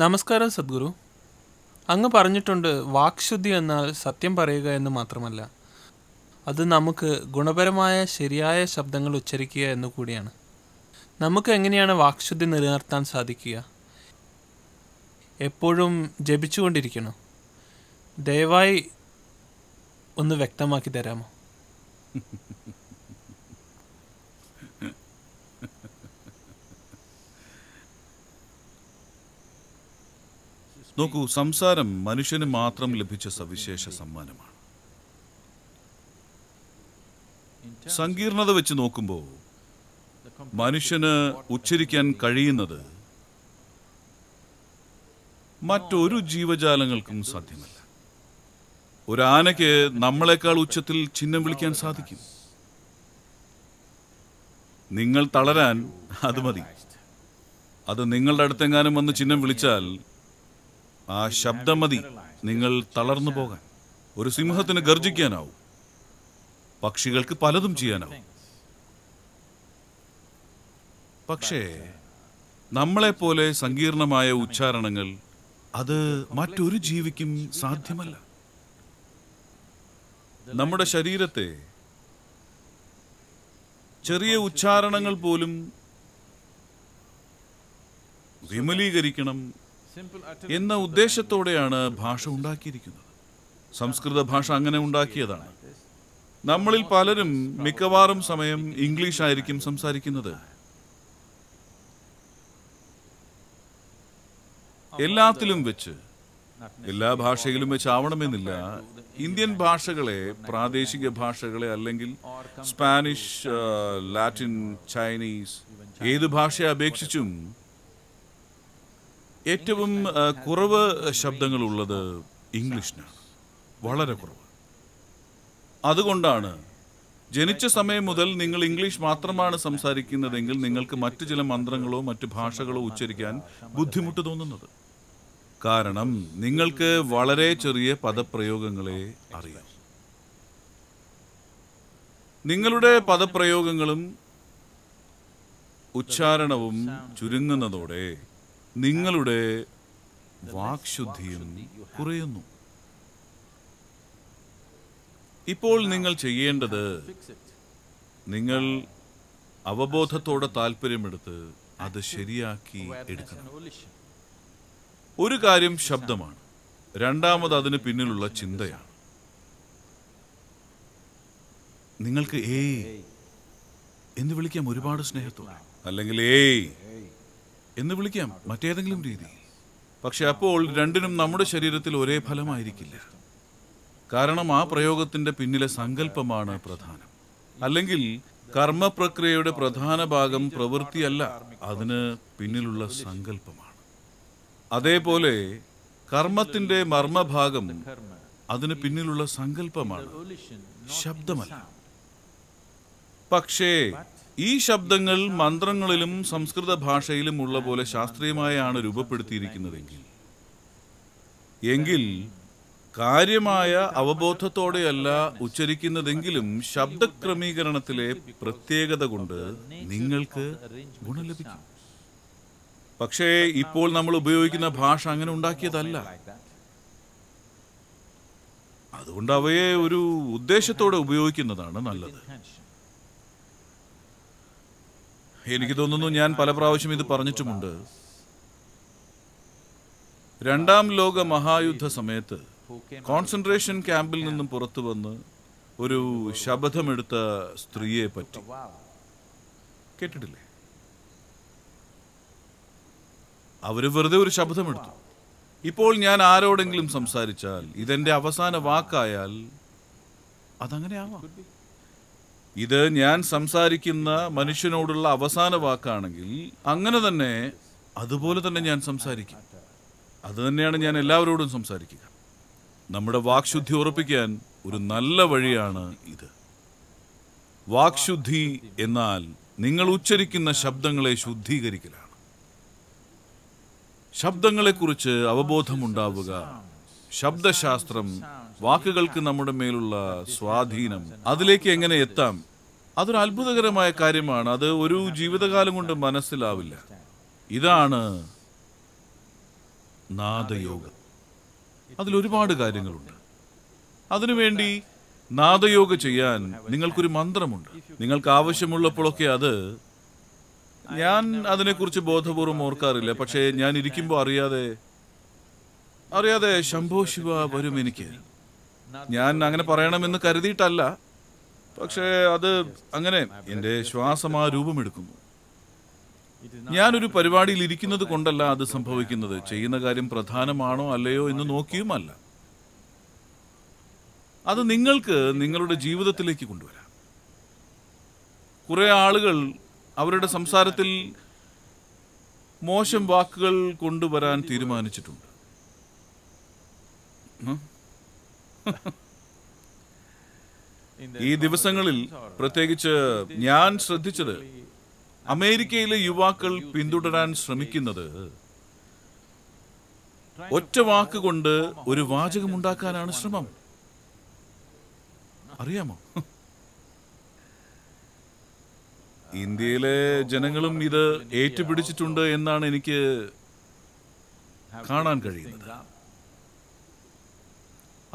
നമസ്കാരം സദ്ഗുരു അങ്ങ് പറഞ്ഞിട്ടുണ്ട് വാക്ശുദ്ധി എന്നാൽ സത്യം പറയുക എന്ന് മാത്രമല്ല അത് നമുക്ക് ഗുണപരമായ ശരിയായ ശബ്ദങ്ങൾ ഉച്ചരിക്കുക എന്നു കൂടിയാണ് നമുക്ക് എങ്ങനെയാണ് വാക്ശുദ്ധി നിലനിർത്താൻ സാധിക്കുക എപ്പോഴും ജപിച്ചുകൊണ്ടിരിക്കണോ ദയവായി ഒന്ന് വ്യക്തമാക്കി തരാമോ നോക്കൂ സംസാരം മനുഷ്യന് മാത്രം ലഭിച്ച സവിശേഷ സമ്മാനമാണ് സങ്കീർണത വെച്ച് നോക്കുമ്പോൾ മനുഷ്യന് ഉച്ചരിക്കാൻ കഴിയുന്നത് മറ്റൊരു ജീവജാലങ്ങൾക്കും സാധ്യമല്ല ഒരാനയ്ക്ക് നമ്മളെക്കാൾ ഉച്ചത്തിൽ ചിഹ്നം വിളിക്കാൻ സാധിക്കും നിങ്ങൾ തളരാൻ അത് മതി അത് നിങ്ങളുടെ അടുത്തെങ്ങാനും വന്ന് ചിഹ്നം വിളിച്ചാൽ ആ ശബ്ദം മതി നിങ്ങൾ തളർന്നു പോകാൻ ഒരു സിംഹത്തിന് ഗർജിക്കാനാവും പക്ഷികൾക്ക് പലതും ചെയ്യാനാവും പക്ഷേ നമ്മളെപ്പോലെ സങ്കീർണമായ ഉച്ചാരണങ്ങൾ അത് മറ്റൊരു ജീവിക്കും സാധ്യമല്ല നമ്മുടെ ശരീരത്തെ ചെറിയ ഉച്ചാരണങ്ങൾ പോലും വിമലീകരിക്കണം എന്ന ഉദ്ദേശത്തോടെയാണ് ഭാഷ ഉണ്ടാക്കിയിരിക്കുന്നത് സംസ്കൃത ഭാഷ അങ്ങനെ ഉണ്ടാക്കിയതാണ് നമ്മളിൽ പലരും മിക്കവാറും സമയം ഇംഗ്ലീഷ് ആയിരിക്കും സംസാരിക്കുന്നത് എല്ലാത്തിലും വെച്ച് എല്ലാ ഭാഷയിലും വെച്ച് ആവണമെന്നില്ല ഇന്ത്യൻ ഭാഷകളെ പ്രാദേശിക ഭാഷകളെ അല്ലെങ്കിൽ സ്പാനിഷ് ലാറ്റിൻ ചൈനീസ് ഏത് ഭാഷയെ അപേക്ഷിച്ചും ഏറ്റവും കുറവ് ശബ്ദങ്ങളുള്ളത് ഇംഗ്ലീഷിനാണ് വളരെ കുറവ് അതുകൊണ്ടാണ് ജനിച്ച സമയം മുതൽ നിങ്ങൾ ഇംഗ്ലീഷ് മാത്രമാണ് സംസാരിക്കുന്നതെങ്കിൽ നിങ്ങൾക്ക് മറ്റു ചില മന്ത്രങ്ങളോ മറ്റു ഭാഷകളോ ഉച്ചരിക്കാൻ ബുദ്ധിമുട്ട് തോന്നുന്നത് കാരണം നിങ്ങൾക്ക് വളരെ ചെറിയ പദപ്രയോഗങ്ങളെ അറിയാം നിങ്ങളുടെ പദപ്രയോഗങ്ങളും ഉച്ചാരണവും ചുരുങ്ങുന്നതോടെ നിങ്ങളുടെ വാക്ശുദ്ധിയും കുറയുന്നു ഇപ്പോൾ നിങ്ങൾ ചെയ്യേണ്ടത് നിങ്ങൾ അവബോധത്തോടെ താല്പര്യമെടുത്ത് അത് ശരിയാക്കി എടുക്കണം ഒരു കാര്യം ശബ്ദമാണ് രണ്ടാമത് അതിന് പിന്നിലുള്ള ചിന്തയാണ് നിങ്ങൾക്ക് ഏയ് എന്ന് വിളിക്കാം ഒരുപാട് സ്നേഹത്തോടെ അല്ലെങ്കിൽ ഏയ് എന്ന് വിളിക്കാം മറ്റേതെങ്കിലും രീതി പക്ഷെ അപ്പോൾ രണ്ടിനും നമ്മുടെ ശരീരത്തിൽ ഒരേ ഫലമായിരിക്കില്ല കാരണം ആ പ്രയോഗത്തിന്റെ പിന്നിലെ സങ്കല്പമാണ് പ്രധാനം അല്ലെങ്കിൽ കർമ്മപ്രക്രിയയുടെ പ്രധാന ഭാഗം പ്രവൃത്തിയല്ല അതിന് പിന്നിലുള്ള സങ്കല്പമാണ് അതേപോലെ കർമ്മത്തിന്റെ മർമ്മഭാഗം അതിന് പിന്നിലുള്ള സങ്കല്പമാണ് ശബ്ദമല്ല പക്ഷേ ഈ ശബ്ദങ്ങൾ മന്ത്രങ്ങളിലും സംസ്കൃത ഭാഷയിലും ഉള്ള പോലെ ശാസ്ത്രീയമായാണ് രൂപപ്പെടുത്തിയിരിക്കുന്നതെങ്കിൽ എങ്കിൽ കാര്യമായ അവബോധത്തോടെയല്ല ഉച്ചരിക്കുന്നതെങ്കിലും ശബ്ദക്രമീകരണത്തിലെ പ്രത്യേകത കൊണ്ട് നിങ്ങൾക്ക് ഗുണം ലഭിക്കും പക്ഷേ ഇപ്പോൾ നമ്മൾ ഉപയോഗിക്കുന്ന ഭാഷ അങ്ങനെ ഉണ്ടാക്കിയതല്ല അതുകൊണ്ട് അവയെ ഒരു ഉദ്ദേശത്തോടെ ഉപയോഗിക്കുന്നതാണ് നല്ലത് എനിക്ക് തോന്നുന്നു ഞാൻ പല പ്രാവശ്യം ഇത് പറഞ്ഞിട്ടുമുണ്ട് രണ്ടാം ലോക മഹായുദ്ധ സമയത്ത് കോൺസെൻട്രേഷൻ ക്യാമ്പിൽ നിന്നും പുറത്തു വന്ന് ഒരു ശബദമെടുത്ത സ്ത്രീയെ പറ്റി കേട്ടിട്ടില്ലേ അവർ വെറുതെ ഒരു ശബ്ദമെടുത്തു ഇപ്പോൾ ഞാൻ ആരോടെങ്കിലും സംസാരിച്ചാൽ ഇതെന്റെ അവസാന വാക്കായാൽ അതങ്ങനെ ആവാം ഇത് ഞാൻ സംസാരിക്കുന്ന മനുഷ്യനോടുള്ള അവസാന വാക്കാണെങ്കിൽ അങ്ങനെ തന്നെ അതുപോലെ തന്നെ ഞാൻ സംസാരിക്കും അത് തന്നെയാണ് ഞാൻ എല്ലാവരോടും സംസാരിക്കുക നമ്മുടെ വാക്ശുദ്ധി ഉറപ്പിക്കാൻ ഒരു നല്ല വഴിയാണ് ഇത് വാക്ശുദ്ധി എന്നാൽ നിങ്ങൾ ഉച്ചരിക്കുന്ന ശബ്ദങ്ങളെ ശുദ്ധീകരിക്കലാണ് ശബ്ദങ്ങളെക്കുറിച്ച് അവബോധമുണ്ടാവുക ശബ്ദശാസ്ത്രം വാക്കുകൾക്ക് നമ്മുടെ മേലുള്ള സ്വാധീനം അതിലേക്ക് എങ്ങനെ എത്താം അതൊരു അത്ഭുതകരമായ കാര്യമാണ് അത് ഒരു ജീവിതകാലം കൊണ്ട് മനസ്സിലാവില്ല ഇതാണ് നാദയോഗം അതിലൊരുപാട് കാര്യങ്ങളുണ്ട് അതിനുവേണ്ടി നാദയോഗ ചെയ്യാൻ നിങ്ങൾക്കൊരു മന്ത്രമുണ്ട് നിങ്ങൾക്ക് ആവശ്യമുള്ളപ്പോഴൊക്കെ അത് ഞാൻ അതിനെക്കുറിച്ച് ബോധപൂർവം ഓർക്കാറില്ല പക്ഷേ ഞാൻ ഇരിക്കുമ്പോൾ അറിയാതെ അറിയാതെ ശംഭോ ശിവ വരും എനിക്ക് ഞാൻ അങ്ങനെ പറയണമെന്ന് കരുതിയിട്ടല്ല പക്ഷേ അത് അങ്ങനെ എൻ്റെ ശ്വാസം ആ രൂപമെടുക്കുന്നു ഞാനൊരു പരിപാടിയിൽ ഇരിക്കുന്നത് കൊണ്ടല്ല അത് സംഭവിക്കുന്നത് ചെയ്യുന്ന കാര്യം പ്രധാനമാണോ അല്ലയോ എന്ന് നോക്കിയുമല്ല അത് നിങ്ങൾക്ക് നിങ്ങളുടെ ജീവിതത്തിലേക്ക് കൊണ്ടുവരാം കുറേ ആളുകൾ അവരുടെ സംസാരത്തിൽ മോശം വാക്കുകൾ കൊണ്ടുവരാൻ തീരുമാനിച്ചിട്ടുണ്ട് ഈ ദിവസങ്ങളിൽ പ്രത്യേകിച്ച് ഞാൻ ശ്രദ്ധിച്ചത് അമേരിക്കയിലെ യുവാക്കൾ പിന്തുടരാൻ ശ്രമിക്കുന്നത് ഒറ്റ വാക്കുകൊണ്ട് ഒരു വാചകമുണ്ടാക്കാനാണ് ശ്രമം അറിയാമോ ഇന്ത്യയിലെ ജനങ്ങളും ഇത് ഏറ്റുപിടിച്ചിട്ടുണ്ട് എന്നാണ് എനിക്ക് കാണാൻ കഴിയുന്നത്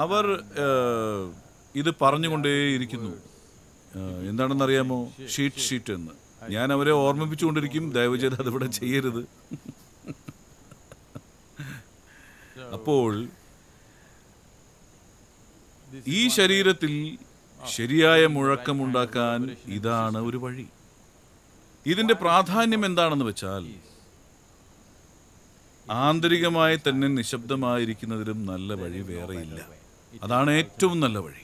അവർ ഇത് പറഞ്ഞുകൊണ്ടേയിരിക്കുന്നു അറിയാമോ ഷീറ്റ് ഷീറ്റ് എന്ന് ഞാൻ അവരെ ഓർമ്മിപ്പിച്ചുകൊണ്ടിരിക്കും ദയവ് ചെയ്ത് അതിവിടെ ചെയ്യരുത് അപ്പോൾ ഈ ശരീരത്തിൽ ശരിയായ മുഴക്കമുണ്ടാക്കാൻ ഇതാണ് ഒരു വഴി ഇതിന്റെ പ്രാധാന്യം എന്താണെന്ന് വെച്ചാൽ ആന്തരികമായി തന്നെ നിശബ്ദമായിരിക്കുന്നതിലും നല്ല വഴി വേറെയില്ല അതാണ് ഏറ്റവും നല്ല വഴി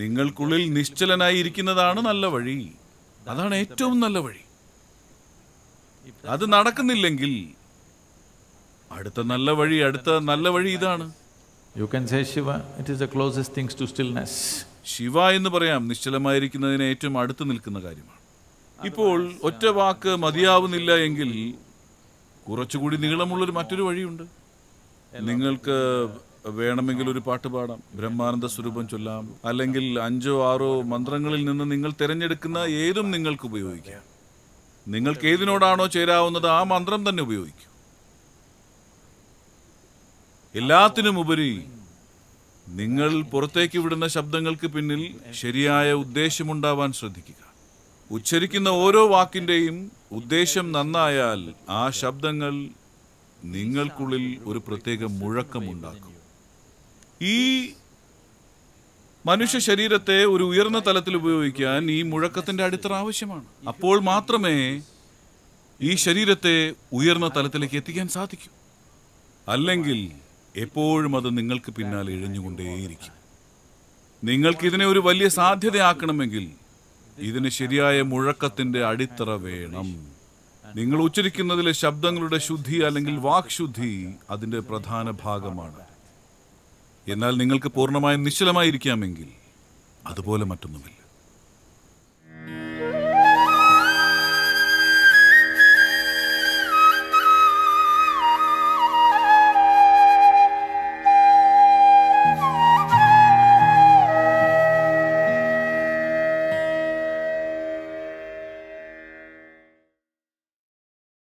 നിങ്ങൾക്കുള്ളിൽ നിശ്ചലനായി ഇരിക്കുന്നതാണ് നല്ല വഴി അതാണ് ഏറ്റവും നല്ല വഴി അത് നടക്കുന്നില്ലെങ്കിൽ അടുത്ത നല്ല വഴി അടുത്ത നല്ല വഴി ഇതാണ് you can say Shiva it is the closest things to stillness Shiva എന്ന് പറയാം നിശ്ചലമായിരിക്കുന്നതിന് ഏറ്റവും അടുത്ത് നിൽക്കുന്ന കാര്യമാണ് ഇപ്പോൾ ഒറ്റ വാക്ക് മതിയാവുന്നില്ല എങ്കിൽ കുറച്ചുകൂടി നീളമുള്ളൊരു മറ്റൊരു വഴിയുണ്ട് നിങ്ങൾക്ക് വേണമെങ്കിൽ ഒരു പാട്ട് പാടാം ബ്രഹ്മാനന്ദ സ്വരൂപം ചൊല്ലാം അല്ലെങ്കിൽ അഞ്ചോ ആറോ മന്ത്രങ്ങളിൽ നിന്ന് നിങ്ങൾ തിരഞ്ഞെടുക്കുന്ന ഏതും നിങ്ങൾക്ക് ഉപയോഗിക്കാം നിങ്ങൾക്ക് ഏതിനോടാണോ ചേരാവുന്നത് ആ മന്ത്രം തന്നെ ഉപയോഗിക്കും എല്ലാത്തിനും ഉപരി നിങ്ങൾ പുറത്തേക്ക് വിടുന്ന ശബ്ദങ്ങൾക്ക് പിന്നിൽ ശരിയായ ഉദ്ദേശമുണ്ടാവാൻ ശ്രദ്ധിക്കുക ഉച്ചരിക്കുന്ന ഓരോ വാക്കിൻ്റെയും ഉദ്ദേശം നന്നായാൽ ആ ശബ്ദങ്ങൾ നിങ്ങൾക്കുള്ളിൽ ഒരു പ്രത്യേക മുഴക്കമുണ്ടാക്കും ഈ മനുഷ്യ ശരീരത്തെ ഒരു ഉയർന്ന തലത്തിൽ ഉപയോഗിക്കാൻ ഈ മുഴക്കത്തിന്റെ അടിത്തറ ആവശ്യമാണ് അപ്പോൾ മാത്രമേ ഈ ശരീരത്തെ ഉയർന്ന തലത്തിലേക്ക് എത്തിക്കാൻ സാധിക്കൂ അല്ലെങ്കിൽ എപ്പോഴും അത് നിങ്ങൾക്ക് പിന്നാലെ ഇഴഞ്ഞുകൊണ്ടേയിരിക്കും നിങ്ങൾക്ക് ഇതിനെ ഒരു വലിയ സാധ്യതയാക്കണമെങ്കിൽ ഇതിന് ശരിയായ മുഴക്കത്തിന്റെ അടിത്തറ വേണം നിങ്ങൾ ഉച്ചരിക്കുന്നതിലെ ശബ്ദങ്ങളുടെ ശുദ്ധി അല്ലെങ്കിൽ വാക്ശുദ്ധി അതിന്റെ പ്രധാന ഭാഗമാണ് എന്നാൽ നിങ്ങൾക്ക് പൂർണ്ണമായും നിശ്ചലമായിരിക്കാമെങ്കിൽ അതുപോലെ മറ്റൊന്നുമില്ല